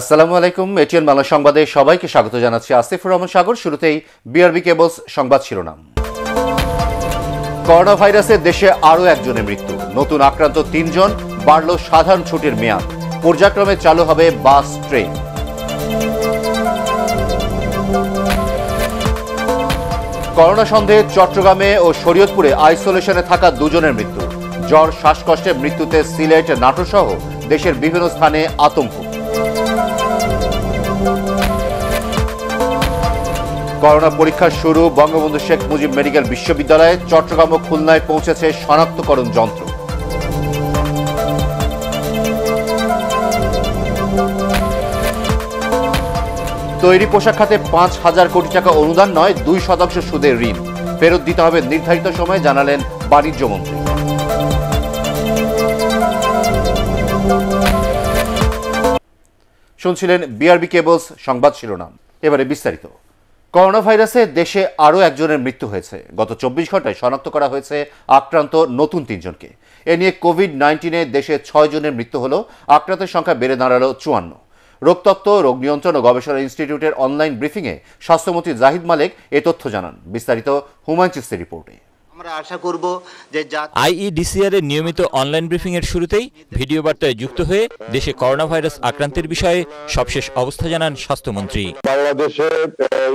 আসসালামু আলাইকুম এটিএন বাংলা সংবাদে সবাইকে স্বাগত জানাচ্ছি আসিফুর রহমান সাগর শুরুতেই বিআরবি কেবলস সংবাদ শিরোনাম করোনা ভাইরাসে দেশে আরও একজনের মৃত্যু নতুন আক্রান্ত তিনজন বাড়ল সাধারণ ছুটির মেয়াদ পর্যায়ক্রমে চালু হবে বাস ট্রেন করোনা সন্দেহে চট্টগ্রামে ও শরীয়তপুরে আইসোলেশনে থাকা দুজনের মৃত্যু জ্বর শ্বাসকষ্টের মৃত্যুতে সিলেট নাটোসহ দেশের বিভিন্ন স্থানে আতঙ্ক করোনা পরীক্ষা শুরু বঙ্গবন্ধু শেখ মুজিব মেডিকেল বিশ্ববিদ্যালয়ে চট্টগ্রাম ও খুলনায় পৌঁছেছে শনাক্তকরণ যন্ত্র তৈরি পোশাক খাতে পাঁচ হাজার কোটি টাকা অনুদান নয় দুই শতাংশ সুদের ঋণ ফেরত দিতে হবে নির্ধারিত সময়ে জানালেন বাণিজ্য মন্ত্রী শুনছিলেন বিআরবি কেবলস সংবাদ শিরোনাম এবারে বিস্তারিত করোনা ভাইরাসে দেশে আরও একজনের মৃত্যু হয়েছে গত চব্বিশ ঘন্টায় শনাক্ত করা হয়েছে আক্রান্ত নতুন তিনজনকে এ নিয়ে কোভিড নাইন্টিনে দেশে ছয় জনের মৃত্যু হলো আক্রান্তের সংখ্যা বেড়ে দাঁড়ালো চুয়ান্ন রোগতত্ত্ব রোগ নিয়ন্ত্রণ ও গবেষণা ইনস্টিটিউটের অনলাইন ব্রিফিংয়ে স্বাস্থ্যমন্ত্রী জাহিদ মালেক এ তথ্য জানান বিস্তারিত হুমায়ুন চিস্তের রিপোর্টে আমরা আইইডিসিআর নিয়মিত অনলাইন ব্রিফিং এর শুরুতেই ভিডিও বার্তায় যুক্ত হয়ে দেশে করোনা ভাইরাস আক্রান্তের বিষয়ে সবশেষ অবস্থা জানান স্বাস্থ্যমন্ত্রী বাংলাদেশে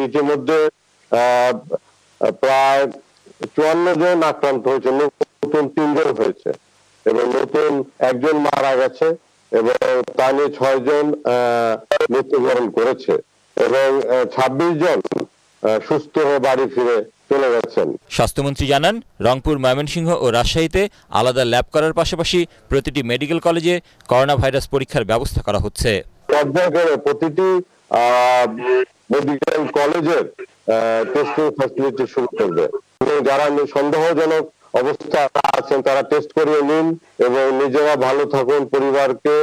ইতিমধ্যে প্রায় চুয়ান্ন জন আক্রান্ত হয়েছে নতুন তিনজন হয়েছে এবং নতুন একজন মারা গেছে এবং তা নিয়ে জন মৃত্যুবরণ করেছে এবং ছাব্বিশ জন সুস্থ হয়ে বাড়ি ফিরে চলে গেছেন স্বাস্থ্যমন্ত্রী জানান রংপুর ময়মনসিংহ ও রাজশাহীতে আলাদা ল্যাব করার পাশাপাশি প্রতিটি মেডিকেল কলেজে করোনা ভাইরাস পরীক্ষার ব্যবস্থা করা হচ্ছে পর্যায়ক্রমে প্রতিটি মেডিকেল কলেজের টেস্টিং ফ্যাসিলিটি শুরু করবে যারা সন্দেহজনক অবস্থা আছেন তারা টেস্ট করিয়ে নিন এবং নিজেরা ভালো থাকুন পরিবারকে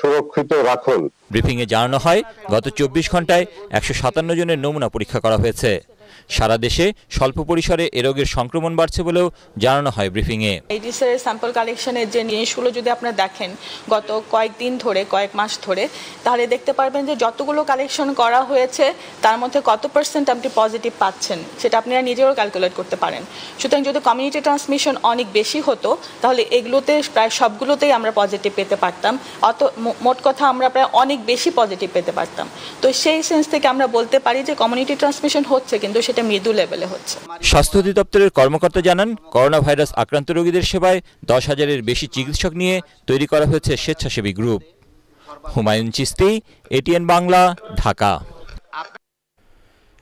সুরক্ষিত রাখুন ব্রিফিংয়ে জানানো হয় গত চব্বিশ ঘন্টায় একশো সাতান্ন জনের নমুনা পরীক্ষা করা হয়েছে সারা দেশে স্বল্প পরিসরে এ রোগের সংক্রমণ বাড়ছে বলেও জানানো হয় ব্রিফিংয়ে এইডিসের স্যাম্পল কালেকশনের যে জিনিসগুলো যদি আপনারা দেখেন গত কয়েকদিন ধরে কয়েক মাস ধরে তাহলে দেখতে পারবেন যে যতগুলো কালেকশন করা হয়েছে তার মধ্যে কত পার্সেন্ট আপনি পজিটিভ পাচ্ছেন সেটা আপনারা নিজেও ক্যালকুলেট করতে পারেন সুতরাং যদি কমিউনিটি ট্রান্সমিশন অনেক বেশি হতো তাহলে এগুলোতে প্রায় সবগুলোতেই আমরা পজিটিভ পেতে পারতাম অত মোট কথা আমরা প্রায় অনেক বেশি পজিটিভ পেতে পারতাম তো সেই সেন্স থেকে আমরা বলতে পারি যে কমিউনিটি ট্রান্সমিশন হচ্ছে কিন্তু সেটা মৃদু লেভেলে হচ্ছে স্বাস্থ্য অধিদপ্তরের কর্মকর্তা জানান করোনা ভাইরাস আক্রান্ত রোগীদের সেবায় দশ হাজারের বেশি চিকিৎসক নিয়ে তৈরি করা হয়েছে স্বেচ্ছাসেবী গ্রুপ হুমায়ুন চিস্তি এটিএন বাংলা ঢাকা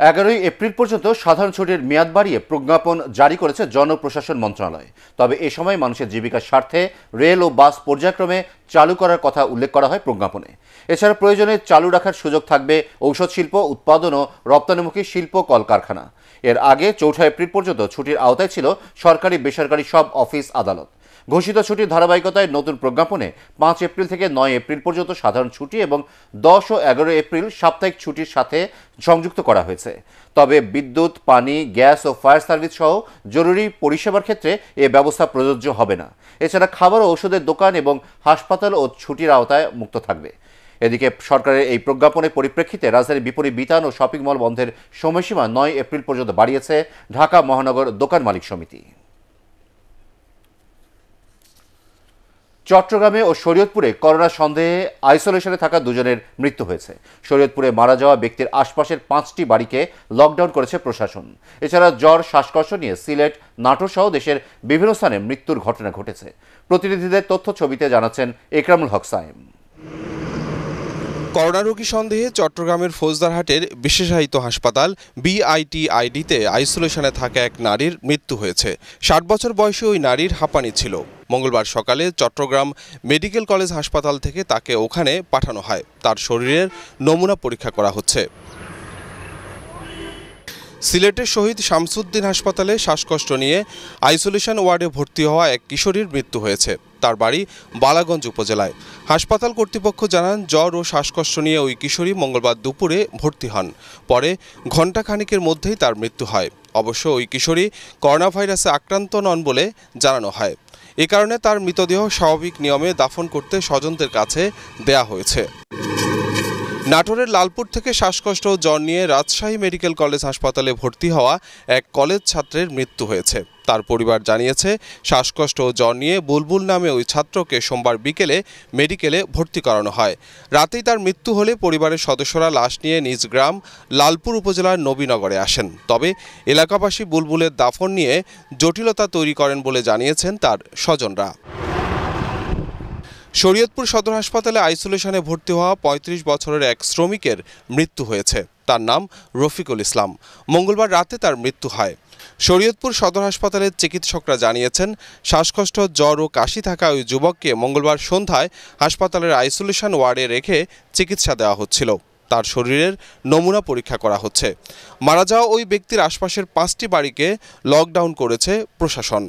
এগারোই এপ্রিল পর্যন্ত সাধারণ ছুটির মেয়াদ বাড়িয়ে প্রজ্ঞাপন জারি করেছে জনপ্রশাসন মন্ত্রণালয় তবে এ সময় মানুষের জীবিকার স্বার্থে রেল ও বাস পর্যায়ক্রমে চালু করার কথা উল্লেখ করা হয় প্রজ্ঞাপনে এছাড়া প্রয়োজনে চালু রাখার সুযোগ থাকবে ঔষধ শিল্প উৎপাদন ও রপ্তানিমুখী শিল্প কলকারখানা এর আগে চৌঠা এপ্রিল পর্যন্ত ছুটির আওতায় ছিল সরকারি বেসরকারি সব অফিস আদালত ঘোষিত ছুটির ধারাবাহিকতায় নতুন প্রজ্ঞাপনে পাঁচ এপ্রিল থেকে নয় এপ্রিল পর্যন্ত সাধারণ ছুটি এবং দশ ও এগারো এপ্রিল সাপ্তাহিক ছুটির সাথে সংযুক্ত করা হয়েছে তবে বিদ্যুৎ পানি গ্যাস ও ফায়ার সার্ভিস সহ জরুরি পরিষেবার ক্ষেত্রে এ ব্যবস্থা প্রযোজ্য হবে না এছাড়া খাবার ও ওষুধের দোকান এবং হাসপাতাল ও ছুটির আওতায় মুক্ত থাকবে এদিকে সরকারের এই প্রজ্ঞাপনের পরিপ্রেক্ষিতে রাজধানীর বিপরীত বিতান ও শপিং মল বন্ধের সময়সীমা নয় এপ্রিল পর্যন্ত বাড়িয়েছে ঢাকা মহানগর দোকান মালিক সমিতি চট্টগ্রামে ও শরীয়তপুরে করোনা সন্দেহে আইসোলেশনে থাকা দুজনের মৃত্যু হয়েছে শরীয়তপুরে মারা যাওয়া ব্যক্তির আশপাশের পাঁচটি বাড়িকে লকডাউন করেছে প্রশাসন এছাড়া জ্বর শ্বাসকষ্ট নিয়ে সিলেট নাটোরসহ দেশের বিভিন্ন স্থানে মৃত্যুর ঘটনা ঘটেছে প্রতিনিধিদের তথ্য ছবিতে জানাচ্ছেন একরামুল হক সাইম করোনা রোগী সন্দেহে চট্টগ্রামের ফৌজদারহাটের বিশেষায়িত হাসপাতাল বিআইটিআইডিতে আইসোলেশনে থাকা এক নারীর মৃত্যু হয়েছে ষাট বছর বয়সে ওই নারীর হাঁপানি ছিল মঙ্গলবার সকালে চট্টগ্রাম মেডিকেল কলেজ হাসপাতাল থেকে তাকে ওখানে পাঠানো হয় তার শরীরের নমুনা পরীক্ষা করা হচ্ছে সিলেটের শহীদ শামসুদ্দিন হাসপাতালে শ্বাসকষ্ট নিয়ে আইসোলেশন ওয়ার্ডে ভর্তি হওয়া এক কিশোরীর মৃত্যু হয়েছে তার বাড়ি বালাগঞ্জ উপজেলায় হাসপাতাল কর্তৃপক্ষ জানান জ্বর ও শ্বাসকষ্ট নিয়ে ওই কিশোরী মঙ্গলবার দুপুরে ভর্তি হন পরে ঘণ্টাখানেকের মধ্যেই তার মৃত্যু হয় অবশ্য ওই কিশোরী করোনাভাইরাসে আক্রান্ত নন বলে জানানো হয় এ কারণে তার মৃতদেহ স্বাভাবিক নিয়মে দাফন করতে স্বজনদের কাছে দেয়া হয়েছে নাটোরের লালপুর থেকে শ্বাসকষ্ট ও জ্বর নিয়ে রাজশাহী মেডিকেল কলেজ হাসপাতালে ভর্তি হওয়া এক কলেজ ছাত্রের মৃত্যু হয়েছে তার পরিবার জানিয়েছে শ্বাসকষ্ট ও জ্বর নিয়ে বুলবুল নামে ওই ছাত্রকে সোমবার বিকেলে মেডিকেলে ভর্তি করানো হয় রাতেই তার মৃত্যু হলে পরিবারের সদস্যরা লাশ নিয়ে নিজ গ্রাম লালপুর উপজেলার নবীনগরে আসেন তবে এলাকাবাসী বুলবুলের দাফন নিয়ে জটিলতা তৈরি করেন বলে জানিয়েছেন তার স্বজনরা শরীয়তপুর সদর হাসপাতালে আইসোলেশনে ভর্তি হওয়া ৩৫ বছরের এক শ্রমিকের মৃত্যু হয়েছে তার নাম রফিকুল ইসলাম মঙ্গলবার রাতে তার মৃত্যু হয় শরীয়তপুর সদর হাসপাতালের চিকিৎসকরা জানিয়েছেন শ্বাসকষ্ট জ্বর ও কাশি থাকা ওই যুবককে মঙ্গলবার সন্ধ্যায় হাসপাতালের আইসোলেশন ওয়ার্ডে রেখে চিকিৎসা দেওয়া হচ্ছিল তার শরীরের নমুনা পরীক্ষা করা হচ্ছে মারা যাওয়া ওই ব্যক্তির আশপাশের পাঁচটি বাড়িকে লকডাউন করেছে প্রশাসন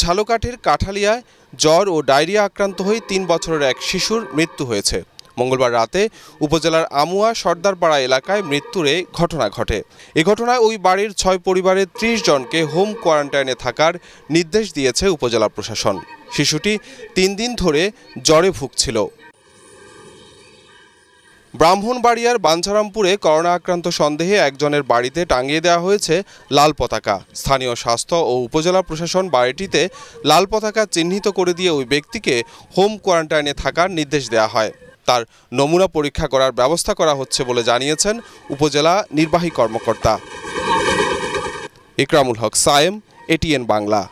ঝালকাঠির কাঠালিয়ায় জ্বর ও ডায়রিয়া আক্রান্ত হয়ে তিন বছরের এক শিশুর মৃত্যু হয়েছে মঙ্গলবার রাতে উপজেলার আমুয়া সর্দারপাড়া এলাকায় মৃত্যুর এই ঘটনা ঘটে এ ঘটনায় ওই বাড়ির ছয় পরিবারের ত্রিশ জনকে হোম কোয়ারেন্টাইনে থাকার নির্দেশ দিয়েছে উপজেলা প্রশাসন শিশুটি তিন দিন ধরে জ্বরে ভুগছিল ব্রাহ্মণবাড়িয়ার বাঞ্ছারামপুরে করোনা আক্রান্ত সন্দেহে একজনের বাড়িতে টাঙিয়ে দেওয়া হয়েছে লাল পতাকা স্থানীয় স্বাস্থ্য ও উপজেলা প্রশাসন বাড়িটিতে লাল পতাকা চিহ্নিত করে দিয়ে ওই ব্যক্তিকে হোম কোয়ারেন্টাইনে থাকার নির্দেশ দেওয়া হয় তার নমুনা পরীক্ষা করার ব্যবস্থা করা হচ্ছে বলে জানিয়েছেন উপজেলা নির্বাহী কর্মকর্তা ইকরামুল হক সায়েম এটিএন বাংলা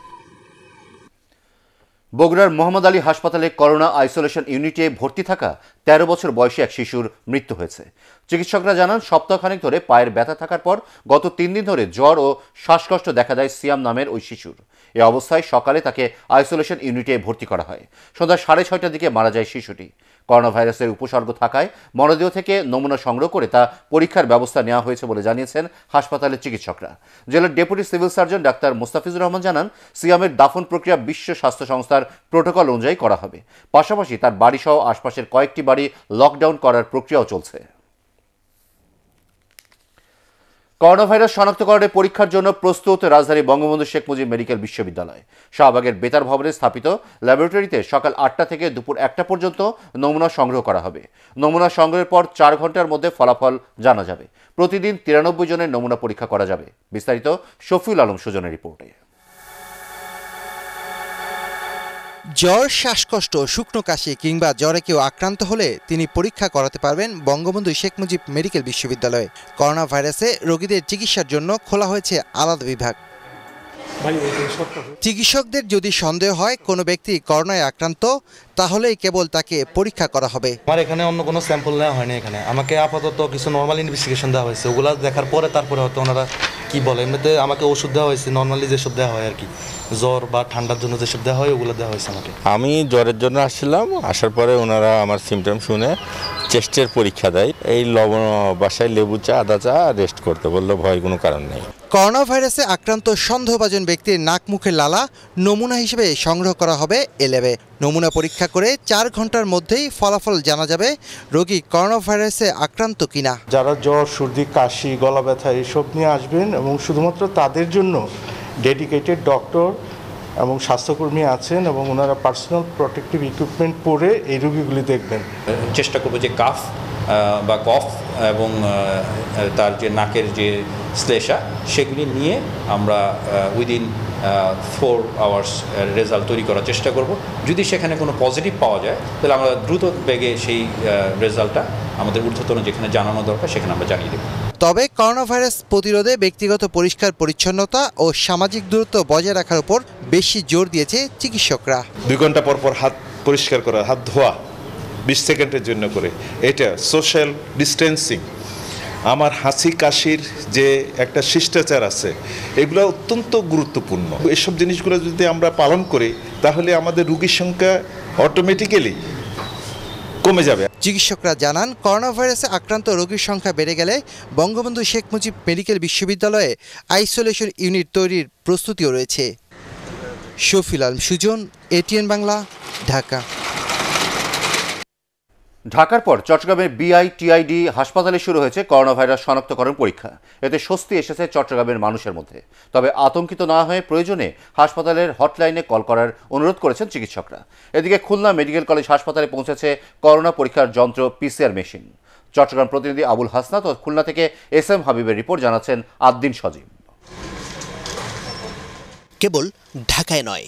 বগুড়ার মোহাম্মদ আলী হাসপাতালে করোনা আইসোলেশন ইউনিটে ভর্তি থাকা ১৩ বছর বয়সী এক শিশুর মৃত্যু হয়েছে চিকিৎসকরা জানান সপ্তাহখানেক ধরে পায়ের ব্যথা থাকার পর গত তিন দিন ধরে জ্বর ও শ্বাসকষ্ট দেখা দেয় সিয়াম নামের ওই শিশুর এ অবস্থায় সকালে তাকে আইসোলেশন ইউনিটে ভর্তি করা হয় সন্ধ্যা সাড়ে ছয়টার দিকে মারা যায় শিশুটি করোনা ভাইরাসের উপসর্গ থাকায় মরদেহ থেকে নমুনা সংগ্রহ করে তা পরীক্ষার ব্যবস্থা নেওয়া হয়েছে বলে জানিয়েছেন হাসপাতালের চিকিৎসকরা জেলার deputy civil surgeon doctor Mostafizur Rahman জানান সিয়ামের দাফন প্রক্রিয়া বিশ্ব স্বাস্থ্য সংস্থার প্রোটোকল অনুযায়ী করা হবে পাশাপাশি তার বাড়িসহ আশপাশের কয়েকটি বাড়ি লকডাউন করার প্রক্রিয়াও চলছে করোনাভাইরাস শনাক্তকরণের পরীক্ষার জন্য প্রস্তুত রাজধানী বঙ্গবন্ধু শেখ মুজিব মেডিকেল বিশ্ববিদ্যালয় শাহবাগের বেতার ভবনে স্থাপিত ল্যাবরেটরিতে সকাল আটটা থেকে দুপুর একটা পর্যন্ত নমুনা সংগ্রহ করা হবে নমুনা সংগ্রহের পর চার ঘন্টার মধ্যে ফলাফল জানা যাবে প্রতিদিন তিরানব্বই জনের নমুনা পরীক্ষা করা যাবে বিস্তারিত শফিউল আলম সুজনের রিপোর্টে জ্বর শ্বাসকষ্ট শুকনো কাশি কিংবা জ্বরে কেউ আক্রান্ত হলে তিনি পরীক্ষা করাতে পারবেন বঙ্গবন্ধু শেখ মুজিব মেডিকেল বিশ্ববিদ্যালয়ে করোনা ভাইরাসে রোগীদের চিকিৎসার জন্য খোলা হয়েছে আলাদা বিভাগ চিকিৎসকদের যদি সন্দেহ হয় কোনো ব্যক্তি করোনায় আক্রান্ত তাহলেই কেবল তাকে পরীক্ষা করা হবে আমার এখানে অন্য কোনো স্যাম্পল নেওয়া হয়নি এখানে আমাকে আপাতত কিছু নর্মাল ইনভেস্টিগেশন দেওয়া হয়েছে ওগুলো দেখার পরে তারপরে হয়তো ওনারা কি বলে এমনিতে আমাকে ওষুধ দেওয়া হয়েছে নর্মালি যেসব দেওয়া হয় আর কি জ্বর বা ঠান্ডার জন্য যেসব দেওয়া হয় ওগুলো দেওয়া হয়েছে আমাকে আমি জ্বরের জন্য আসছিলাম আসার পরে ওনারা আমার সিমটম শুনে চেস্টের পরীক্ষা দেয় এই লবণ বাসায় লেবু চা আদা চা রেস্ট করতে বললো ভয় কোনো কারণ নেই করোনা ভাইরাসে আক্রান্ত সন্দেহভাজন ব্যক্তির নাক মুখে লালা নমুনা হিসেবে সংগ্রহ করা হবে এলেবে নমুনা পরীক্ষা করে চার ঘন্টার মধ্যেই ফলাফল জানা যাবে রোগী করোনা ভাইরাসে আক্রান্ত কিনা যারা জ্বর সর্দি কাশি গলা ব্যথা এসব নিয়ে আসবেন এবং শুধুমাত্র তাদের জন্য ডেডিকেটেড ডক্টর এবং স্বাস্থ্যকর্মী আছেন এবং ওনারা পার্সোনাল প্রোটেক্টিভ ইকুইপমেন্ট পরে এই রুগীগুলি দেখবেন চেষ্টা করবো যে কাফ বা কফ এবং তার যে নাকের যে শ্লেষা সেগুলি নিয়ে আমরা উইদিন ফোর আওয়ার্স রেজাল্ট তৈরি করার চেষ্টা করব যদি সেখানে কোনো পজিটিভ পাওয়া যায় তাহলে আমরা দ্রুত বেগে সেই রেজাল্টটা আমাদের ঊর্ধ্বতন যেখানে জানানো দরকার সেখানে আমরা জানিয়ে দেবো তবে করোনাভাইরাস প্রতিরোধে ব্যক্তিগত পরিষ্কার পরিচ্ছন্নতা ও সামাজিক দূরত্ব বজায় রাখার উপর বেশি জোর দিয়েছে চিকিৎসকরা দুই ঘন্টা পর পর হাত পরিষ্কার করা হাত ধোয়া বিশ সেকেন্ডের জন্য করে এটা সোশ্যাল ডিস্টেন্সিং আমার হাসি কাশির যে একটা শিষ্টাচার আছে এগুলো অত্যন্ত গুরুত্বপূর্ণ এসব জিনিসগুলো যদি আমরা পালন করি তাহলে আমাদের রুগীর সংখ্যা অটোমেটিক্যালি কমে যাবে চিকিৎসকরা জানান করোনা ভাইরাসে আক্রান্ত রোগীর সংখ্যা বেড়ে গেলে বঙ্গবন্ধু শেখ মুজিব মেডিকেল বিশ্ববিদ্যালয়ে আইসোলেশন ইউনিট তৈরির প্রস্তুতিও রয়েছে শফিলাল সুজন এটিএন বাংলা ঢাকা ঢাকার পর চট্টগ্রামের বিআইটিআইডি হাসপাতালে শুরু হয়েছে করোনা ভাইরাস শনাক্তকরণ পরীক্ষা এতে স্বস্তি এসেছে চট্টগ্রামের মানুষের মধ্যে তবে আতঙ্কিত না হয়ে প্রয়োজনে হাসপাতালের হটলাইনে কল করার অনুরোধ করেছেন চিকিৎসকরা এদিকে খুলনা মেডিকেল কলেজ হাসপাতালে পৌঁছেছে করোনা পরীক্ষার যন্ত্র পিসিআর মেশিন চট্টগ্রাম প্রতিনিধি আবুল হাসনাত ও খুলনা থেকে এস এম হাবিবের রিপোর্ট জানাচ্ছেন আদ্দিন সজীব কেবল ঢাকায় নয়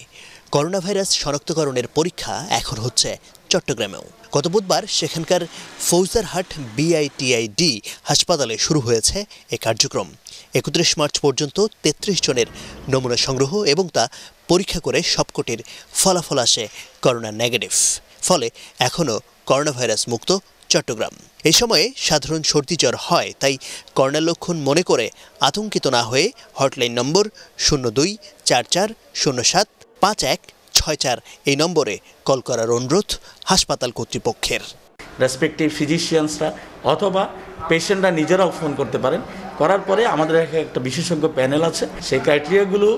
করোনা ভাইরাস শনাক্তকরণের পরীক্ষা এখন হচ্ছে চট্টগ্রামেও গত বুধবার সেখানকার ফৌজারহাট বিআইটিআইডি হাসপাতালে শুরু হয়েছে এ কার্যক্রম একত্রিশ মার্চ পর্যন্ত ৩৩ জনের নমুনা সংগ্রহ এবং তা পরীক্ষা করে সবকটির ফলাফল আসে করোনা নেগেটিভ ফলে এখনও করোনাভাইরাস মুক্ত চট্টগ্রাম এ সময়ে সাধারণ সর্দি জ্বর হয় তাই করোনা লক্ষণ মনে করে আতঙ্কিত না হয়ে হটলাইন নম্বর শূন্য দুই চার চার শূন্য সাত পাঁচ এক ছয় চার এই নম্বরে কল করার অনুরোধ হাসপাতাল কর্তৃপক্ষের রেসপেক্টিভ ফিজিশিয়ানসরা অথবা পেশেন্টরা নিজেরাও ফোন করতে পারেন করার পরে আমাদের একটা বিশেষজ্ঞ প্যানেল আছে সেই ক্রাইটেরিয়াগুলো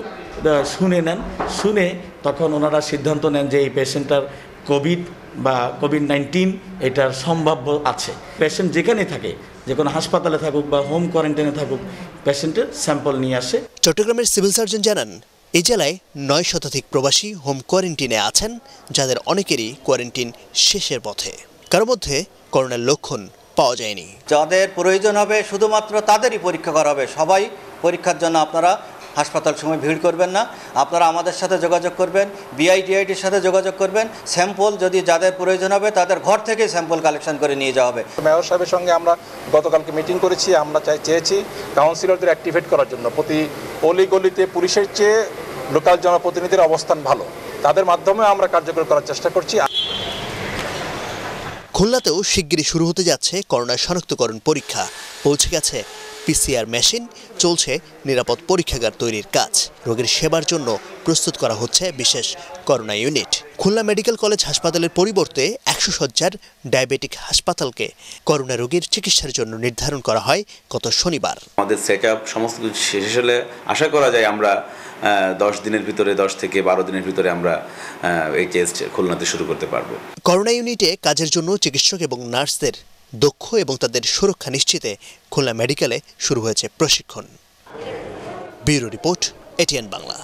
শুনে নেন শুনে তখন ওনারা সিদ্ধান্ত নেন যে এই পেশেন্টটার কোভিড বা কোভিড নাইন্টিন এটার সম্ভাব্য আছে পেশেন্ট যেখানে থাকে যে কোনো হাসপাতালে থাকুক বা হোম কোয়ারেন্টাইনে থাকুক পেশেন্টের স্যাম্পল নিয়ে আসে চট্টগ্রামের সিভিল সার্জন জানান এ জেলায় নয় শতাধিক প্রবাসী হোম কোয়ারেন্টিনে আছেন যাদের অনেকেরই কোয়ারেন্টিন শেষের পথে কারো মধ্যে করোনার লক্ষণ পাওয়া যায়নি যাদের প্রয়োজন হবে শুধুমাত্র তাদেরই পরীক্ষা করা হবে সবাই পরীক্ষার জন্য আপনারা হাসপাতাল সময় ভিড় করবেন না আপনারা আমাদের সাথে যোগাযোগ করবেন বিআইডিআইটির সাথে যোগাযোগ করবেন স্যাম্পল যদি যাদের প্রয়োজন হবে তাদের ঘর থেকে স্যাম্পল কালেকশন করে নিয়ে যাওয়া হবে মেয়র সাহেবের সঙ্গে আমরা গতকালকে মিটিং করেছি আমরা চাই চেয়েছি কাউন্সিলরদের অ্যাক্টিভেট করার জন্য প্রতি অলিগলিতে পুলিশের চেয়ে লোকাল জনপ্রতিনিধির অবস্থান ভালো তাদের মাধ্যমে আমরা কার্যকর করার চেষ্টা করছি খুলনাতেও শিগগিরই শুরু হতে যাচ্ছে করোনা শনাক্তকরণ পরীক্ষা পৌঁছে গেছে পিসিআর মেশিন চলছে নিরাপদ পরীক্ষাগার তৈরির কাজ রোগীর সেবার জন্য প্রস্তুত করা হচ্ছে বিশেষ corona unit Khulna medical college হাসপাতালের পরিবর্তে একশো সজ্জার ডায়াবেটিক হাসপাতালকে করোনা রোগীর চিকিৎসার জন্য নির্ধারণ করা হয় গত শনিবার আমাদের সেট আপ সমস্ত কিছু শেষ হলে আশা করা যায় আমরা দশ দিনের ভিতরে দশ থেকে বারো দিনের ভিতরে আমরা এই টেস্ট খুলনাতে শুরু করতে পারবো করোনা ইউনিটে কাজের জন্য চিকিৎসক এবং নার্সদের দক্ষ এবং তাদের সুরক্ষা নিশ্চিতে খুলনা মেডিকেলে শুরু হয়েছে প্রশিক্ষণ ব্যুরো রিপোর্ট এটিএন বাংলা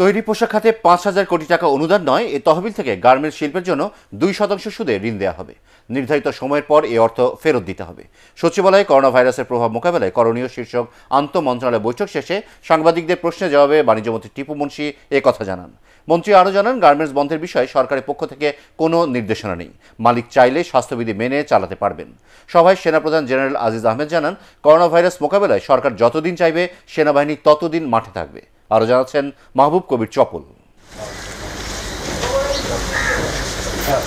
তৈরি পোশাক খাতে পাঁচ হাজার কোটি টাকা অনুদান নয় এ তহবিল থেকে গার্মেন্টস শিল্পের জন্য দুই শতাংশ সুদে ঋণ দেওয়া হবে নির্ধারিত সময়ের পর এ অর্থ ফেরত দিতে হবে সচিবালয়ে করোনা ভাইরাসের প্রভাব মোকাবেলায় করণীয় শীর্ষক আন্ত মন্ত্রণালয় বৈঠক শেষে সাংবাদিকদের প্রশ্নে জবাবে বাণিজ্যমন্ত্রী টিপু মুন্সি কথা জানান মন্ত্রী আরও জানান গার্মেন্টস বন্ধের বিষয়ে সরকারের পক্ষ থেকে কোনো নির্দেশনা নেই মালিক চাইলে স্বাস্থ্যবিধি মেনে চালাতে পারবেন সভায় সেনাপ্রধান জেনারেল আজিজ আহমেদ জানান করোনা ভাইরাস মোকাবেলায় সরকার যতদিন চাইবে সেনাবাহিনী ততদিন মাঠে থাকবে আরও জানাচ্ছেন মাহবুব কবির চপল হ্যাঁ,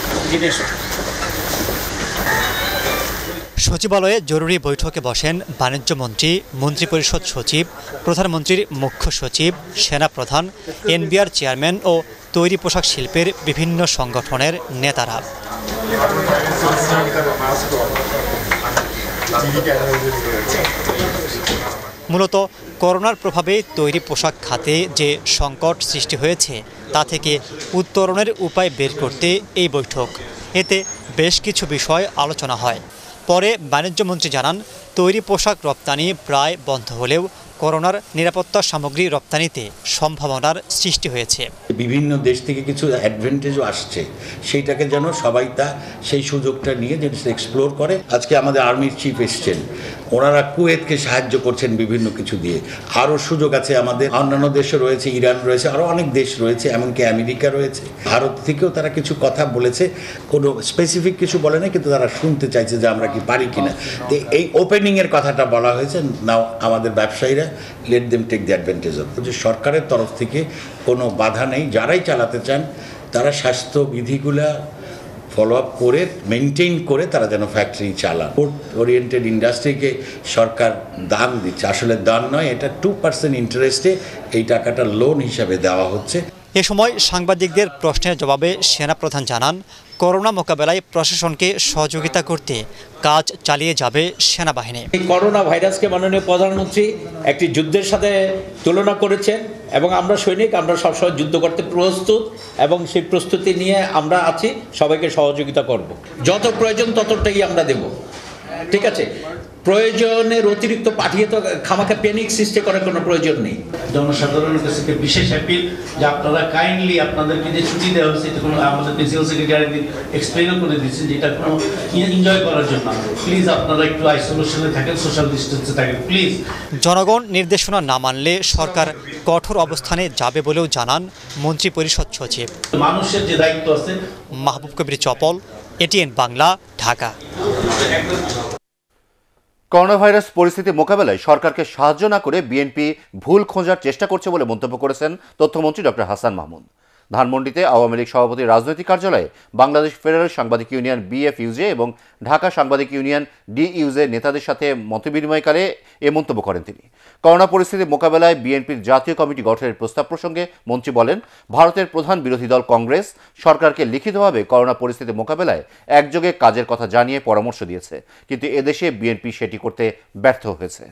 সচিবালয়ে জরুরি বৈঠকে বসেন বাণিজ্যমন্ত্রী মন্ত্রিপরিষদ সচিব প্রধানমন্ত্রীর মুখ্য সচিব সেনাপ্রধান এনবিআর চেয়ারম্যান ও তৈরি পোশাক শিল্পের বিভিন্ন সংগঠনের নেতারা মূলত করোনার প্রভাবে তৈরি পোশাক খাতে যে সংকট সৃষ্টি হয়েছে তা থেকে উত্তরণের উপায় বের করতে এই বৈঠক এতে বেশ কিছু বিষয় আলোচনা হয় পরে বাণিজ্যমন্ত্রী জানান তৈরি পোশাক রপ্তানি প্রায় বন্ধ হলেও করোনার নিরাপত্তা সামগ্রী রপ্তানিতে সম্ভাবনার সৃষ্টি হয়েছে বিভিন্ন দেশ থেকে কিছু অ্যাডভান্টেজও আসছে সেইটাকে যেন সবাই তা সেই সুযোগটা নিয়ে যেন এক্সপ্লোর করে আজকে আমাদের আর্মির চিফ এসছেন ওনারা কুয়েতকে সাহায্য করছেন বিভিন্ন কিছু দিয়ে আরও সুযোগ আছে আমাদের অন্যান্য দেশও রয়েছে ইরান রয়েছে আরও অনেক দেশ রয়েছে এমনকি আমেরিকা রয়েছে ভারত থেকেও তারা কিছু কথা বলেছে কোনো স্পেসিফিক কিছু বলে না কিন্তু তারা শুনতে চাইছে যে আমরা কি পারি কিনা তো এই ওপেনিংয়ের কথাটা বলা হয়েছে না আমাদের ব্যবসায়ীরা let them take the advantage of যে সরকারের তরফ থেকে কোনো বাধা নেই যারাই চালাতে চান তারা স্বাস্থ্যবিধিগুলা ফলো আপ করে মেনটেন করে তারা যেন ফ্যাক্টরি চালান পোর্ট ওরিয়েন্টেড ইন্ডাস্ট্রিকে সরকার দান দিচ্ছে আসলে দান নয় এটা টু পার্সেন্ট ইন্টারেস্টে এই টাকাটা লোন হিসাবে দেওয়া হচ্ছে এ সময় সাংবাদিকদের প্রশ্নের জবাবে সেনাপ্রধান জানান করোনা মোকাবেলায় প্রশাসনকে সহযোগিতা করতে কাজ চালিয়ে যাবে সেনাবাহিনী করোনা ভাইরাসকে মাননীয় প্রধানমন্ত্রী একটি যুদ্ধের সাথে তুলনা করেছেন এবং আমরা সৈনিক আমরা সবসময় যুদ্ধ করতে প্রস্তুত এবং সেই প্রস্তুতি নিয়ে আমরা আছি সবাইকে সহযোগিতা করব যত প্রয়োজন ততটাই আমরা দেব ঠিক আছে প্রয়োজনের অতিরিক্ত পাঠিয়ে তো খামাকে প্যানিক সৃষ্টি করার কোনো প্রয়োজন নেই জনসাধারণের কাছে বিশেষ অ্যাপিল যে আপনারা কাইন্ডলি আপনাদেরকে যে ছুটি দেওয়া হয়েছে এটা কোনো আমাদের প্রিন্সিপাল সেক্রেটারি এক্সপ্লেনও করে দিচ্ছে যে এটা কোনো এনজয় করার জন্য প্লিজ আপনারা একটু আইসোলেশনে থাকেন সোশ্যাল ডিস্টেন্সে থাকেন প্লিজ জনগণ নির্দেশনা না মানলে সরকার কঠোর অবস্থানে যাবে বলেও জানান মন্ত্রী পরিষদ সচিব মানুষের যে দায়িত্ব আছে Mahbub Kabir Chapal ATN Bangla Dhaka corona virus পরিস্থিতি মোকাবেলায় সরকারকে সাহায্য না করে বিএনপি ভুল খোঁজার চেষ্টা করছে বলে মন্তব্য করেছেন তথ্যমন্ত্রী ডক্টর হাসান মাহমুদ ধানমন্ডিতে আওয়ামী লীগ সভাপতি রাজনৈতিক কার্যালয়ে বাংলাদেশ ফেডারেল সাংবাদিক ইউনিয়ন বিএফ ইউজে এবং ঢাকা সাংবাদিক ইউনিয়ন ডিইউজে নেতাদের সাথে মতবিনিময়কালে এ মন্তব্য করেন তিনি করোনা পরিস্থিতি মোকাবেলায় বিএনপির জাতীয় কমিটি গঠনের প্রস্তাব প্রসঙ্গে মন্ত্রী বলেন ভারতের প্রধান বিরোধী দল কংগ্রেস সরকারকে লিখিতভাবে করোনা পরিস্থিতি মোকাবেলায় একযোগে কাজের কথা জানিয়ে পরামর্শ দিয়েছে কিন্তু এদেশে বিএনপি সেটি করতে ব্যর্থ হয়েছে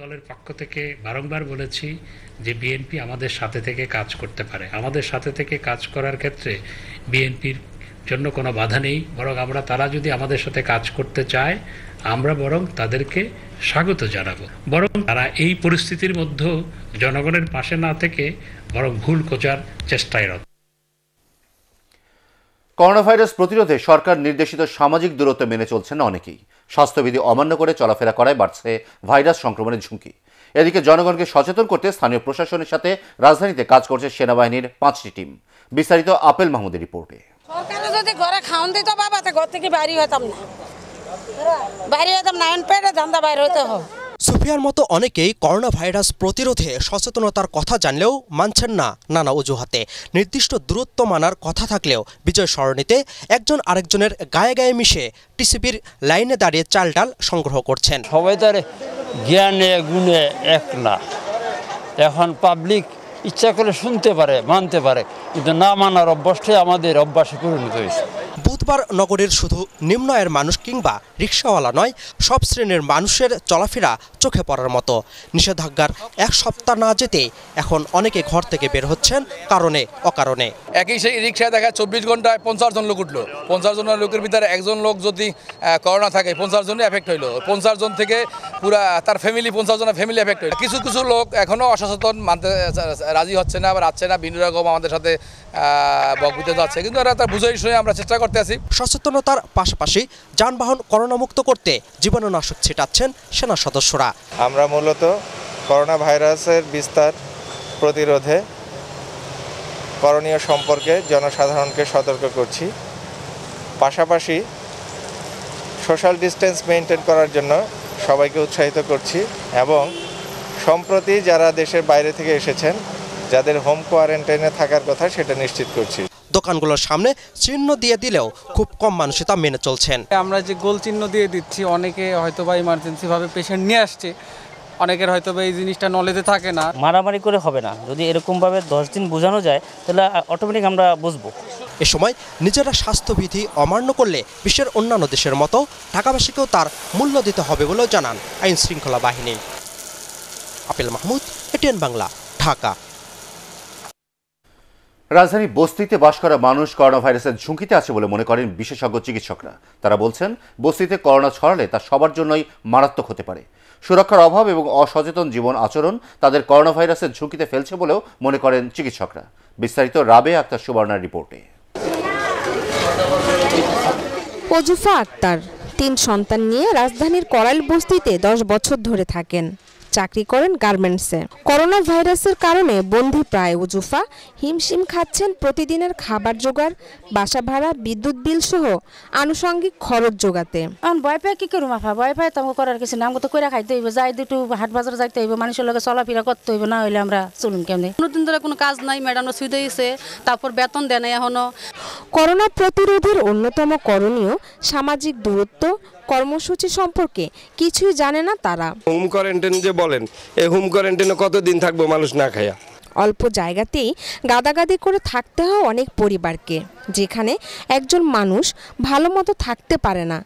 দলের পক্ষ থেকে বারংবার বলেছি যে বিএনপি আমাদের সাথে থেকে কাজ করতে পারে আমাদের সাথে থেকে কাজ করার ক্ষেত্রে বিএনপির জন্য কোনো বাধা নেই বরং আমরা তারা যদি আমাদের সাথে কাজ করতে চায় আমরা বরং তাদেরকে স্বাগত জানাব বরং তারা এই পরিস্থিতির মধ্যে জনগণের পাশে না থেকে বরং ভুল খোঁজার চেষ্টায় রত করোনা ভাইরাস প্রতিরোধে সরকার নির্দেশিত সামাজিক দূরত্ব মেনে চলছেন অনেকেই স্বাস্থ্যবিধি অমান্য করে চলাফেরা করায় বাড়ছে ভাইরাস সংক্রমণের ঝুঁকি এদিকে জনগণকে সচেতন করতে স্থানীয় প্রশাসনের সাথে রাজধানীতে কাজ করছে সেনাবাহিনীর পাঁচটি টিম বিস্তারিত আপেল মাহমুদের রিপোর্টে সকালে যদি ঘরে খাওয়ান দিত বাবা ঘর থেকে বাইরে হতাম না বাইরে হতাম না পেটে ধান্দা বাইরে হতে হবে সুফিয়ার মতো অনেকেই করোনা ভাইরাস প্রতিরোধে সচেতনতার কথা জানলেও মানছেন না নানা অজুহাতে নির্দিষ্ট দূরত্ব মানার কথা থাকলেও বিজয় সরণিতে একজন আরেকজনের গায়ে গায়ে মিশে টিসিপির লাইনে দাঁড়িয়ে চাল ডাল সংগ্রহ করছেন সবাই তার জ্ঞানে গুণে এক না এখন পাবলিক ইচ্ছা করে শুনতে পারে মানতে পারে কিন্তু না মানার অভ্যাসটাই আমাদের অভ্যাসে পরিণত হয়েছে বুধবার নগরের শুধু নিম্ন আয়ের মানুষ কিংবা রিক্সাওয়ালা নয় সব শ্রেণীর মানুষের চলাফেরা চোখে পড়ার মতো নিষেধাজ্ঞার এক সপ্তাহ না যেতে এখন অনেকে ঘর থেকে বের হচ্ছেন কারণে অকারণে একই সেই রিক্সায় দেখা চব্বিশ ঘন্টায় পঞ্চাশ জন লোক উঠলো পঞ্চাশ জনের লোকের ভিতরে একজন লোক যদি করোনা থাকে পঞ্চাশ জনই এফেক্ট হইলো পঞ্চাশ জন থেকে পুরা তার ফ্যামিলি পঞ্চাশ জনের ফ্যামিলি এফেক্ট হইল কিছু কিছু লোক এখনও অসচেতন মানতে রাজি হচ্ছে না বা আছে না ভিন্ন রকম আমাদের সাথে বকবিতত হচ্ছে কিন্তু ওরা তার শুনে আমরা চেষ্টা করতে আছি সচেতনতার পাশাপাশি যানবাহন করোনামুক্ত করতে জীবাণুনাশক ছিটাচ্ছেন সেনা সদস্যরা আমরা মূলত করোনা ভাইরাসের বিস্তার প্রতিরোধে করণীয় সম্পর্কে জনসাধারণকে সতর্ক করছি পাশাপাশি সোশ্যাল ডিস্টেন্স মেনটেন করার জন্য সবাইকে উৎসাহিত করছি এবং সম্প্রতি যারা দেশের বাইরে থেকে এসেছেন যাদের হোম কোয়ারেন্টাইনে থাকার কথা সেটা নিশ্চিত করছি দোকানগুলোর সামনে চিহ্ন দিয়ে দিলেও খুব কম মানুষই তা মেনে চলছেন আমরা যে গোল চিহ্ন দিয়ে দিচ্ছি অনেকে হয়তো বা ইমার্জেন্সিভাবে পেশেন্ট নিয়ে আসছে অনেকের হয়তো বা এই জিনিসটা নলেজে থাকে না মারামারি করে হবে না যদি এরকমভাবে দশ দিন বোঝানো যায় তাহলে অটোমেটিক আমরা বুঝবো এ সময় নিজেরা স্বাস্থ্যবিধি অমান্য করলে বিশ্বের অন্যান্য দেশের মতো ঢাকাবাসীকেও তার মূল্য দিতে হবে বলেও জানান আইন শৃঙ্খলা বাহিনী আপেল মাহমুদ এটিএন বাংলা ঢাকা রাজধানী বস্তিতে বাস করা মানুষ করোনা ভাইরাসের ঝুঁকিতে আছে বলে মনে করেন বিশেষজ্ঞ চিকিৎসকরা তারা বলছেন বস্তিতে করোনা ছড়ালে তা সবার জন্যই মারাত্মক হতে পারে সুরক্ষার অভাব এবং অসচেতন জীবন আচরণ তাদের করোনা ভাইরাসের ঝুঁকিতে ফেলছে বলেও মনে করেন চিকিৎসকরা বিস্তারিত রাবে আক্তার সুবর্ণার রিপোর্টে অজুফা আক্তার তিন সন্তান নিয়ে রাজধানীর করাইল বস্তিতে দশ বছর ধরে থাকেন চাকরি করেন গার্মেন্টসে করোনা ভাইরাসের কারণে বন্দি প্রায় উজুফা হিমশিম খাচ্ছেন প্রতিদিনের খাবার জোগাড় বাসা ভাড়া বিদ্যুৎ বিল সহ আনুষঙ্গিক খরচ জোগাতে এখন ভয় পায় কি করুম আফা ভয় পায় তোমাকে করার কিছু নাম তো করে খাইতে হইব যাই দুটো হাট বাজার যাইতে হইব মানুষের লগে চলাফেরা করতে হইব না হইলে আমরা চলুন কেমনে কোনোদিন ধরে কোনো কাজ নাই ম্যাডাম শুয়ে দিয়েছে তারপর বেতন দেয় না এখনো করোনা প্রতিরোধের অন্যতম করণীয় সামাজিক দূরত্ব কর্মসূচি সম্পর্কে কিছুই জানে না তারা হোম কোয়ারেন্টাইন যে বলেন এই হোম কোয়ারেন্টাইনে কতদিন থাকবো মানুষ না খায়া অল্প জায়গাতেই গাদাগাদি করে থাকতে হয় অনেক পরিবারকে যেখানে একজন মানুষ ভালো মতো থাকতে পারে না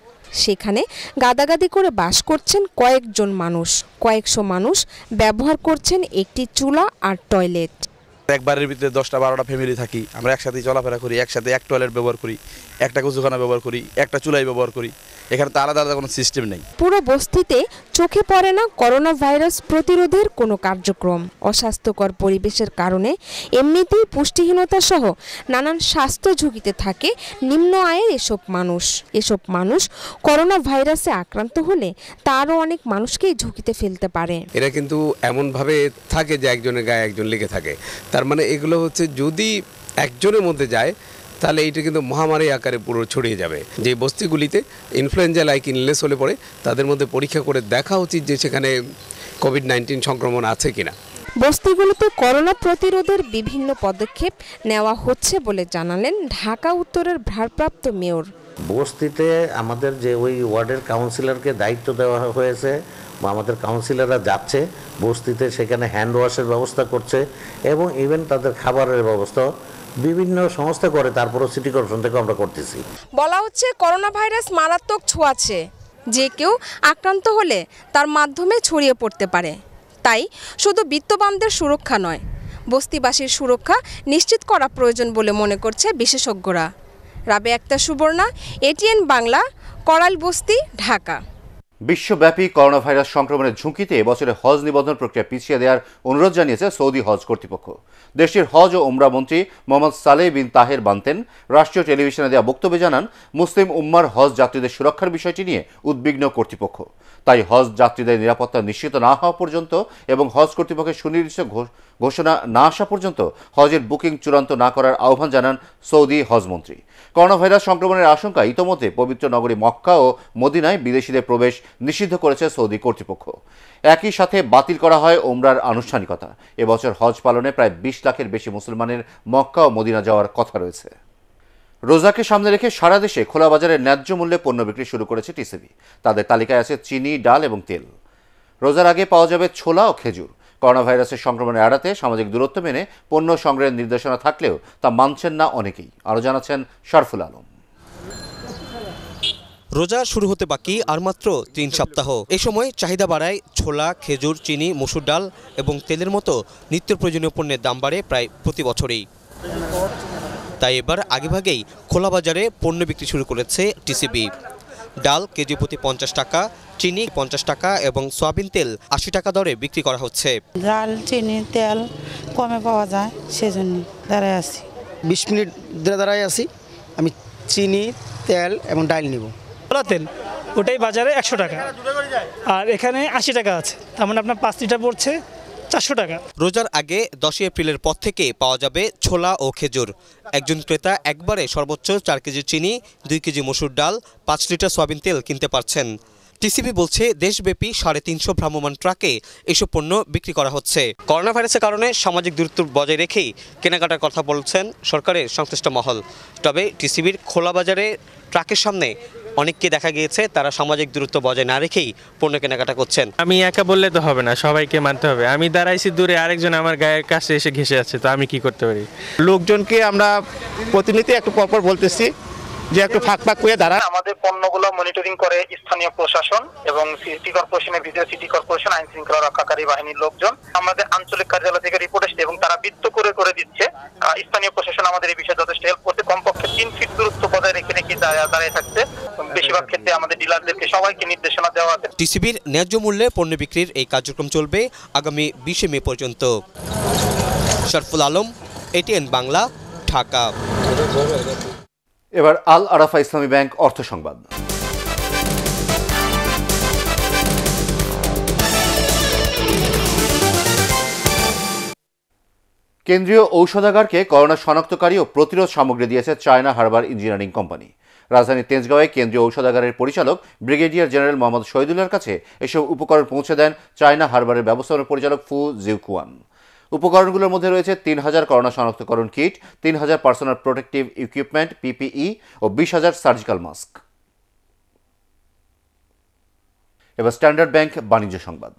সেখানে গাদাগাদি করে বাস করছেন কয়েকজন মানুষ কয়েকশো মানুষ ব্যবহার করছেন একটি চুলা আর টয়লেট একবারের ভিতরে দশটা বারোটা ফ্যামিলি থাকি আমরা একসাথে চলাফেরা করি একসাথে এক টয়লেট ব্যবহার করি একটা কুচুখানা ব্যবহার করি একটা চুলাই ব্যবহার করি এখানে তো আলাদা আলাদা কোনো সিস্টেম নেই পুরো বস্তিতে চোখে পড়ে না করোনা ভাইরাস প্রতিরোধের কোনো কার্যক্রম অস্বাস্থ্যকর পরিবেশের কারণে এমনিতেই পুষ্টিহীনতা সহ নানান স্বাস্থ্য ঝুঁকিতে থাকে নিম্ন আয়ের এসব মানুষ এসব মানুষ করোনা ভাইরাসে আক্রান্ত হলে তারও অনেক মানুষকেই ঝুঁকিতে ফেলতে পারে এরা কিন্তু এমনভাবে থাকে যে একজনের গায়ে একজন লেগে থাকে তার মানে এগুলো হচ্ছে যদি একজনের মধ্যে যায় তাহলে এইটা কিন্তু মহামারী আকারে পুরো ছড়িয়ে যাবে যে বস্তিগুলিতে ইনফ্লুয়েঞ্জা লাইক ইনলেস হলে পরে তাদের মধ্যে পরীক্ষা করে দেখা উচিত যে সেখানে কোভিড নাইন্টিন সংক্রমণ আছে কিনা বস্তিগুলোতে করোনা প্রতিরোধের বিভিন্ন পদক্ষেপ নেওয়া হচ্ছে বলে জানালেন ঢাকা উত্তরের ভারপ্রাপ্ত মেয়র বস্তিতে আমাদের যে ওই ওয়ার্ডের কাউন্সিলরকে দায়িত্ব দেওয়া হয়েছে বা আমাদের কাউন্সিলররা যাচ্ছে বস্তিতে সেখানে হ্যান্ড ওয়াশের ব্যবস্থা করছে এবং ইভেন তাদের খাবারের ব্যবস্থা বিভিন্ন সংস্থা করে তারপরও সিটি কর্পোরেশন থেকে আমরা করতেছি বলা হচ্ছে করোনা ভাইরাস মারাত্মক ছোঁয়াছে যে কেউ আক্রান্ত হলে তার মাধ্যমে ছড়িয়ে পড়তে পারে তাই শুধু বিত্তবানদের সুরক্ষা নয় বস্তিবাসীর সুরক্ষা নিশ্চিত করা প্রয়োজন বলে মনে করছে বিশেষজ্ঞরা রাবে একটা সুবর্ণা এটিএন বাংলা করাল বস্তি ঢাকা বিশ্বব্যাপী করোনা ভাইরাস সংক্রমণের ঝুঁকিতে এবছরে হজ নিবন্ধন প্রক্রিয়া পিছিয়ে দেওয়ার অনুরোধ জানিয়েছে সৌদি হজ কর্তৃপক্ষ দেশটির হজ ও উমরা মন্ত্রী মোহাম্মদ সালেহ বিন তাহের বানতেন রাষ্ট্রীয় টেলিভিশনে দেওয়া বক্তব্যে জানান মুসলিম উম্মার হজ যাত্রীদের সুরক্ষার বিষয়টি নিয়ে উদ্বিগ্ন কর্তৃপক্ষ তাই হজ যাত্রীদের নিরাপত্তা নিশ্চিত না হওয়া পর্যন্ত এবং হজ কর্তৃপক্ষের সুনির্দিষ্ট ঘোষণা না আসা পর্যন্ত হজের বুকিং চূড়ান্ত না করার আহ্বান জানান সৌদি হজমন্ত্রী করোনা ভাইরাস সংক্রমণের আশঙ্কা ইতোমধ্যে পবিত্র নগরী মক্কা ও মদিনায় বিদেশিদের প্রবেশ নিষিদ্ধ করেছে সৌদি কর্তৃপক্ষ একই সাথে বাতিল করা হয় ওমরার আনুষ্ঠানিকতা এবছর হজ পালনে প্রায় বিশ লাখের বেশি মুসলমানের মক্কা ও মদিনা যাওয়ার কথা রয়েছে রোজাকে সামনে রেখে সারা দেশে খোলা বাজারে ন্যায্য মূল্যে পণ্য বিক্রি শুরু করেছে টিসিবি তাদের তালিকায় আছে চিনি ডাল এবং তেল রোজার আগে পাওয়া যাবে ছোলা ও খেজুর করোনা ভাইরাসের সংক্রমণ এড়াতে সামাজিক দূরত্ব মেনে পণ্য সংগ্রহের নির্দেশনা থাকলেও তা মানছেন না অনেকেই আরও জানাচ্ছেন শারফুল আলম রোজা শুরু হতে বাকি আর মাত্র তিন সপ্তাহ এ সময় চাহিদা বাড়ায় ছোলা খেজুর চিনি মসুর ডাল এবং তেলের মতো নিত্য প্রয়োজনীয় পণ্যের দাম বাড়ে প্রায় প্রতি বছরেই তাই এবার আগেভাগেই খোলা বাজারে পণ্য বিক্রি শুরু করেছে টিসিবি ডাল কেজি প্রতি পঞ্চাশ টাকা চিনি পঞ্চাশ টাকা এবং সয়াবিন তেল আশি টাকা দরে বিক্রি করা হচ্ছে ডাল চিনি তেল কমে পাওয়া যায় সেজন্য দাঁড়ায় আসি বিশ মিনিট ধরে দাঁড়ায় আসি আমি চিনি তেল এবং ডাল নিব তেল ওটাই বাজারে একশো টাকা আর এখানে আশি টাকা আছে তার মানে আপনার পাঁচ লিটার পড়ছে চারশো টাকা রোজার আগে দশই এপ্রিলের পর থেকে পাওয়া যাবে ছোলা ও খেজুর একজন ক্রেতা একবারে সর্বোচ্চ চার কেজি চিনি দুই কেজি মসুর ডাল পাঁচ লিটার সয়াবিন তেল কিনতে পারছেন টিসিবি বলছে দেশব্যাপী সাড়ে তিনশো ভ্রাম্যমান ট্রাকে এসব পণ্য বিক্রি করা হচ্ছে করোনা ভাইরাসের কারণে সামাজিক দূরত্ব বজায় রেখেই কেনাকাটার কথা বলছেন সরকারের সংশ্লিষ্ট মহল তবে টিসিবির খোলা বাজারে ট্রাকের সামনে অনেককে দেখা গিয়েছে তারা সামাজিক দূরত্ব বজায় না রেখেই পণ্য কেনাকাটা করছেন আমি একা বললে তো হবে না সবাইকে মানতে হবে আমি দাঁড়াইছি দূরে আরেকজন আমার গায়ের কাছে এসে ঘেসে আছে তো আমি কি করতে পারি লোকজনকে আমরা প্রতিনিধি একটু পরপর বলতেছি যে একটু ফাঁক ফাঁক করে দাঁড়ান আমাদের পণ্যগুলো মনিটরিং করে স্থানীয় প্রশাসন এবং সিটি কর্পোরেশনের ভিতরে সিটি কর্পোরেশন আইন শৃঙ্খলা রক্ষাকারী বাহিনীর লোকজন আমাদের আঞ্চলিক কার্যালয় থেকে রিপোর্ট এসছে এবং তারা বৃত্ত করে করে দিচ্ছে স্থানীয় প্রশাসন আমাদের এই বিষয়ে যথেষ্ট হেল্প করছে কমপক্ষে তিন ফিট দূরত্ব বজায় রেখে রেখে দাঁড়িয়ে থাকছে বেশিরভাগ ক্ষেত্রে আমাদের ডিলারদেরকে সবাইকে নির্দেশনা দেওয়া আছে টিসিবির ন্যায্য মূল্যে পণ্য বিক্রির এই কার্যক্রম চলবে আগামী বিশে মে পর্যন্ত শরফুল আলম এটিএন বাংলা ঢাকা এবার আল আরাফা ইসলামী ব্যাংক অর্থ সংবাদ কেন্দ্রীয় ঔষধাগারকে করোনা শনাক্তকারী ও প্রতিরোধ সামগ্রী দিয়েছে চায়না হারবার ইঞ্জিনিয়ারিং কোম্পানি রাজধানী তেজগাঁওয়ে কেন্দ্রীয় ঔষধাগারের পরিচালক ব্রিগেডিয়ার জেনারেল মোহাম্মদ শহীদুল্লার কাছে এসব উপকরণ পৌঁছে দেন চায়না হারবারের ব্যবস্থাপনা পরিচালক ফু জিউকুয়ান উপকরণগুলোর মধ্যে রয়েছে তিন হাজার করোনা শনাক্তকরণ কিট তিন হাজার পার্সোনাল প্রোটেক্টিভ ইকুইপমেন্ট পিপিই ও বিশ হাজার সার্জিক্যাল মাস্ক এবার স্ট্যান্ডার্ড ব্যাংক বাণিজ্য সংবাদ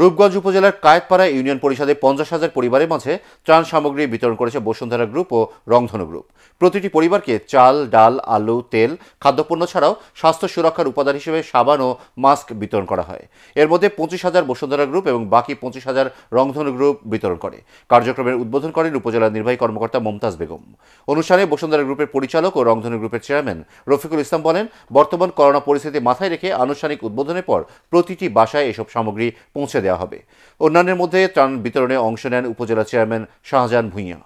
রূপগঞ্জ উপজেলার কায়েতপাড়া ইউনিয়ন পরিষদে পঞ্চাশ হাজার পরিবারের মাঝে ত্রাণ সামগ্রী বিতরণ করেছে বসুন্ধরা গ্রুপ ও রংধনু গ্রুপ প্রতিটি পরিবারকে চাল ডাল আলু তেল খাদ্যপণ্য ছাড়াও স্বাস্থ্য সুরক্ষার উপাদান হিসেবে সাবান ও মাস্ক বিতরণ করা হয় এর মধ্যে পঁচিশ হাজার বসুন্ধরা গ্রুপ এবং বাকি পঁচিশ হাজার রংধনু গ্রুপ বিতরণ করে কার্যক্রমের উদ্বোধন করেন উপজেলা নির্বাহী কর্মকর্তা মমতাজ বেগম অনুষ্ঠানে বসুন্ধরা গ্রুপের পরিচালক ও রংধনু গ্রুপের চেয়ারম্যান রফিকুল ইসলাম বলেন বর্তমান করোনা পরিস্থিতি মাথায় রেখে আনুষ্ঠানিক উদ্বোধনের পর প্রতিটি বাসায় এসব সামগ্রী পৌঁছে দেওয়া হবে অন্যান্যের মধ্যে ত্রাণ বিতরণে অংশ নেন উপজেলা চেয়ারম্যান শাহজাহান ভূঁইয়া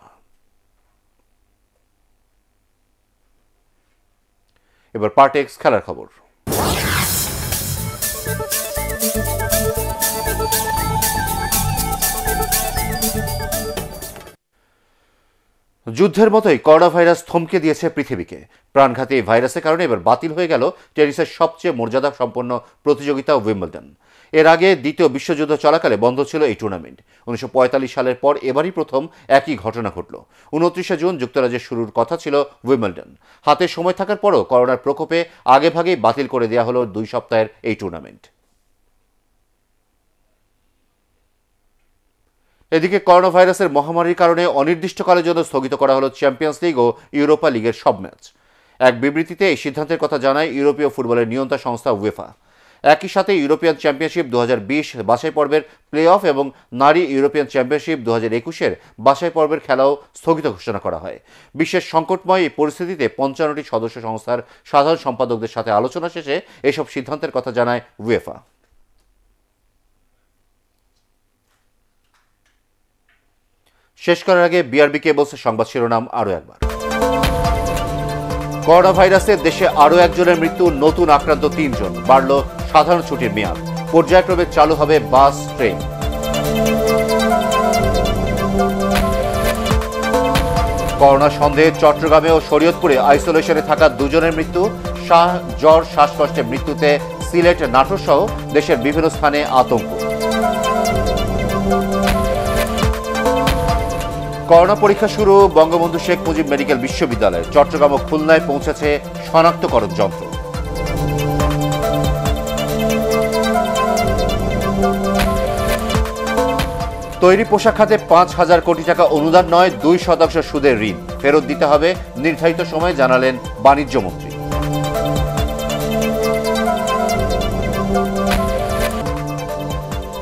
এবার পার্টেক্স খেলার খবর যুদ্ধের মতোই করোনা ভাইরাস থমকে দিয়েছে পৃথিবীকে প্রাণঘাতী এই ভাইরাসের কারণে এবার বাতিল হয়ে গেল টেনিসের সবচেয়ে মর্যাদা সম্পন্ন প্রতিযোগিতা উইম্বলডন এর আগে দ্বিতীয় বিশ্বযুদ্ধ চলাকালে বন্ধ ছিল এই টুর্নামেন্ট উনিশশো সালের পর এবারই প্রথম একই ঘটনা ঘটল উনত্রিশে জুন যুক্তরাজ্যের শুরুর কথা ছিল উইমেলডন হাতে সময় থাকার পরও করোনার প্রকোপে আগেভাগেই বাতিল করে দেওয়া হল দুই সপ্তাহের এই টুর্নামেন্ট এদিকে করোনা ভাইরাসের মহামারীর কারণে অনির্দিষ্টকালের জন্য স্থগিত করা হল চ্যাম্পিয়ন্স লিগ ও ইউরোপা লিগের সব ম্যাচ এক বিবৃতিতে এই সিদ্ধান্তের কথা জানায় ইউরোপীয় ফুটবলের নিয়ন্ত্রণ সংস্থা উয়েফা একই সাথে ইউরোপিয়ান চ্যাম্পিয়নশিপ দু বাছাই পর্বের প্লে অফ এবং নারী ইউরোপিয়ান চ্যাম্পিয়নশিপ দু হাজার একুশের বাছাই পর্বের খেলাও স্থগিত ঘোষণা করা হয় বিশ্বের সংকটময় এই পরিস্থিতিতে পঞ্চান্নটি সদস্য সংস্থার সাধারণ সম্পাদকদের সাথে আলোচনা শেষে এসব সিদ্ধান্তের কথা জানায় উয়েফা শেষ করার আগে বিআরবি কেবলসের সংবাদ শিরোনাম আরও একবার করোনা ভাইরাসে দেশে আরও একজনের মৃত্যু নতুন আক্রান্ত তিনজন বাড়ল সাধারণ ছুটির মেয়াদ পর্যায়ক্রমে চালু হবে বাস ট্রেন করোনা সন্দেহে চট্টগ্রামে ও শরীয়তপুরে আইসোলেশনে থাকা দুজনের মৃত্যু শাহ জ্বর শ্বাসকষ্টের মৃত্যুতে সিলেট নাটোর সহ দেশের বিভিন্ন স্থানে আতঙ্ক করোনা পরীক্ষা শুরু বঙ্গবন্ধু শেখ মুজিব মেডিকেল বিশ্ববিদ্যালয়ে চট্টগ্রাম ও খুলনায় পৌঁছেছে শনাক্তকরণ যন্ত্র তৈরি পোশাক খাতে পাঁচ হাজার কোটি টাকা অনুদান নয় দুই শতাংশ সুদের ঋণ ফেরত দিতে হবে নির্ধারিত সময় জানালেন বাণিজ্যমন্ত্রী